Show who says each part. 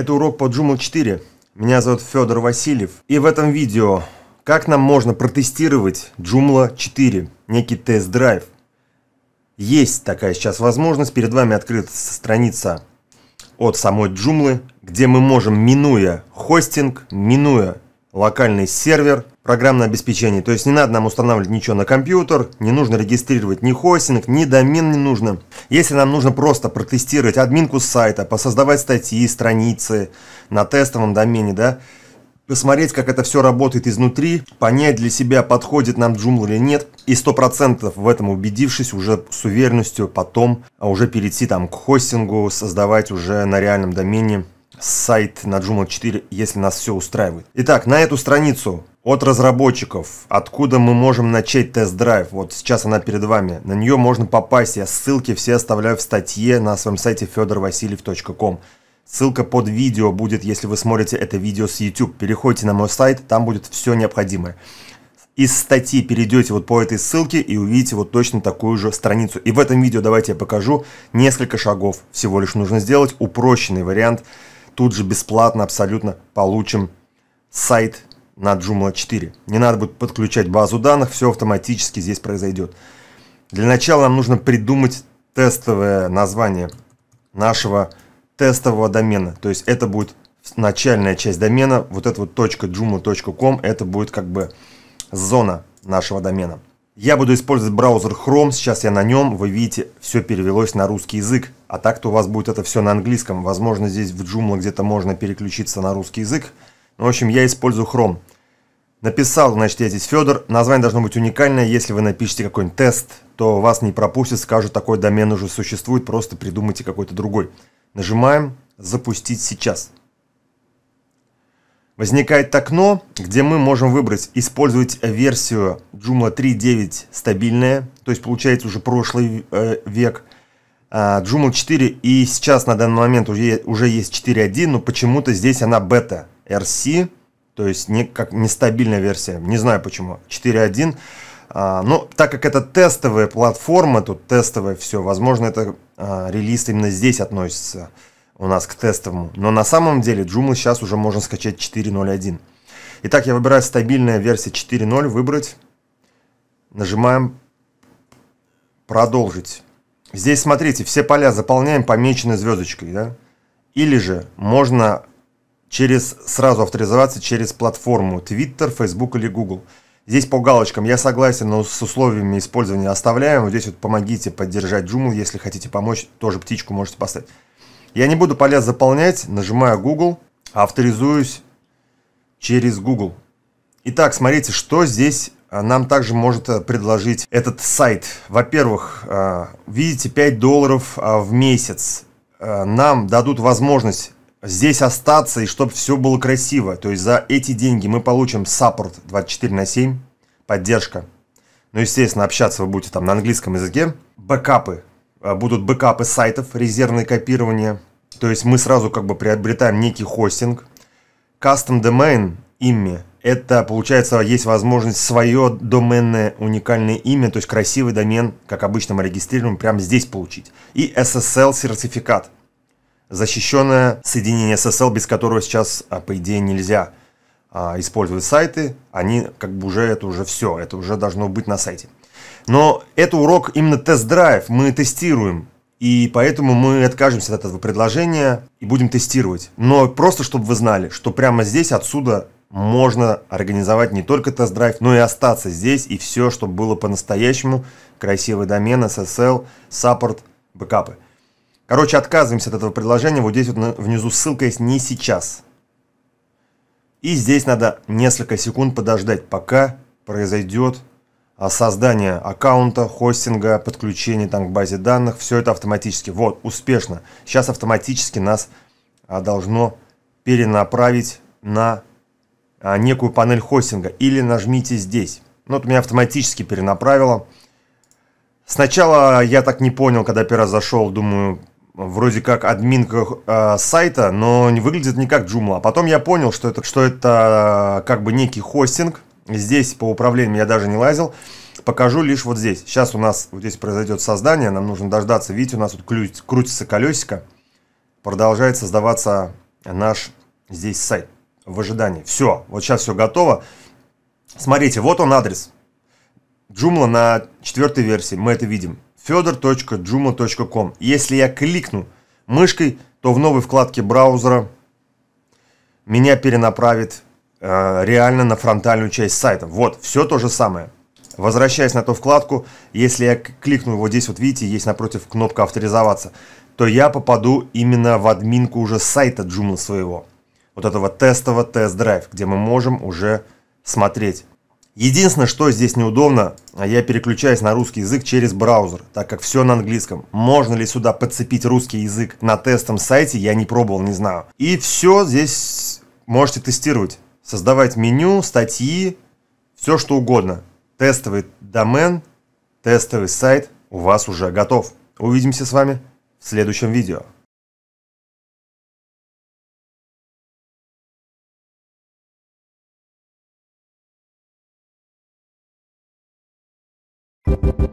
Speaker 1: Это урок по Joomla 4. Меня зовут Федор Васильев. И в этом видео, как нам можно протестировать Joomla 4, некий тест-драйв. Есть такая сейчас возможность. Перед вами открыта страница от самой Joomla, где мы можем, минуя хостинг, минуя локальный сервер, программное обеспечение. То есть не надо нам устанавливать ничего на компьютер, не нужно регистрировать ни хостинг, ни домен не нужно. Если нам нужно просто протестировать админку сайта, посоздавать статьи, страницы на тестовом домене, да, посмотреть, как это все работает изнутри, понять для себя, подходит нам Joomla или нет, и 100% в этом убедившись, уже с уверенностью потом, а уже перейти там к хостингу, создавать уже на реальном домене сайт на Joomla 4, если нас все устраивает. Итак, на эту страницу от разработчиков, откуда мы можем начать тест-драйв. Вот сейчас она перед вами. На нее можно попасть. Я ссылки все оставляю в статье на своем сайте fedorvasiliev.com. Ссылка под видео будет, если вы смотрите это видео с YouTube. Переходите на мой сайт, там будет все необходимое. Из статьи перейдете вот по этой ссылке и увидите вот точно такую же страницу. И в этом видео давайте я покажу несколько шагов. Всего лишь нужно сделать упрощенный вариант тут же бесплатно абсолютно получим сайт на Joomla 4. Не надо будет подключать базу данных, все автоматически здесь произойдет. Для начала нам нужно придумать тестовое название нашего тестового домена. То есть это будет начальная часть домена, вот эта вот .joomla.com, это будет как бы зона нашего домена. Я буду использовать браузер Chrome, сейчас я на нем, вы видите, все перевелось на русский язык. А так-то у вас будет это все на английском, возможно здесь в Joomla где-то можно переключиться на русский язык. Ну, в общем, я использую Chrome. Написал, значит, я здесь Федор. Название должно быть уникальное. Если вы напишите какой-нибудь тест, то вас не пропустят, скажут, такой домен уже существует, просто придумайте какой-то другой. Нажимаем «Запустить сейчас». Возникает окно, где мы можем выбрать использовать версию Joomla 3.9 стабильная, то есть получается уже прошлый э, век, э, Joomla 4 и сейчас на данный момент уже, уже есть 4.1, но почему-то здесь она бета RC, то есть не, как нестабильная версия, не знаю почему, 4.1. А, но так как это тестовая платформа, тут тестовое все, возможно это а, релиз именно здесь относится у нас к тестовому. Но на самом деле Joomla сейчас уже можно скачать 4.0.1. Итак, я выбираю стабильная версия 4.0, выбрать. Нажимаем продолжить. Здесь, смотрите, все поля заполняем помечены звездочкой. Да? Или же можно через, сразу авторизоваться через платформу Twitter, Facebook или Google. Здесь по галочкам я согласен, но с условиями использования оставляем. Вот здесь вот помогите поддержать Joomla, если хотите помочь, тоже птичку можете поставить. Я не буду поля заполнять, нажимаю Google, а авторизуюсь через Google. Итак, смотрите, что здесь а, нам также может э, предложить этот сайт. Во-первых, а, видите, 5 долларов в месяц. Нам дадут возможность здесь остаться и чтобы все было красиво. То есть за эти деньги мы получим саппорт 24 на 7, поддержка. Ну, естественно, общаться вы будете там на английском языке. Бэкапы а, будут бэкапы сайтов, резервное копирование. То есть мы сразу как бы приобретаем некий хостинг. Custom Domain имя. Это, получается, есть возможность свое доменное уникальное имя, то есть красивый домен, как обычно мы регистрируем, прямо здесь получить. И SSL-сертификат. Защищенное соединение SSL, без которого сейчас, а, по идее, нельзя а, использовать сайты. Они как бы уже, это уже все, это уже должно быть на сайте. Но это урок именно тест-драйв, мы тестируем. И поэтому мы откажемся от этого предложения и будем тестировать. Но просто, чтобы вы знали, что прямо здесь, отсюда можно организовать не только тест-драйв, но и остаться здесь, и все, чтобы было по-настоящему. Красивый домен, SSL, саппорт, бэкапы. Короче, отказываемся от этого предложения. Вот здесь вот внизу ссылка есть «Не сейчас». И здесь надо несколько секунд подождать, пока произойдет создание аккаунта, хостинга, подключение там к базе данных, все это автоматически. Вот, успешно. Сейчас автоматически нас а, должно перенаправить на а, некую панель хостинга. Или нажмите здесь. Ну, вот меня автоматически перенаправило. Сначала я так не понял, когда первый раз зашел, думаю, вроде как админка э, сайта, но не выглядит не как Joomla. потом я понял, что это, что это как бы некий хостинг – Здесь по управлению я даже не лазил. Покажу лишь вот здесь. Сейчас у нас вот здесь произойдет создание. Нам нужно дождаться. Видите, у нас тут вот крутится колесико. Продолжает создаваться наш здесь сайт в ожидании. Все, вот сейчас все готово. Смотрите, вот он адрес. джумла на четвертой версии, мы это видим. fedor.joomla.com. Если я кликну мышкой, то в новой вкладке браузера меня перенаправит Э, реально на фронтальную часть сайта. Вот, все то же самое. Возвращаясь на ту вкладку, если я кликну вот здесь, вот видите, есть напротив кнопка «Авторизоваться», то я попаду именно в админку уже сайта Joomla своего. Вот этого тестового тест-драйв, где мы можем уже смотреть. Единственное, что здесь неудобно, а я переключаюсь на русский язык через браузер, так как все на английском. Можно ли сюда подцепить русский язык на тестом сайте, я не пробовал, не знаю. И все здесь можете тестировать создавать меню, статьи, все что угодно. Тестовый домен, тестовый сайт у вас уже готов. Увидимся с вами в следующем видео. Thank you.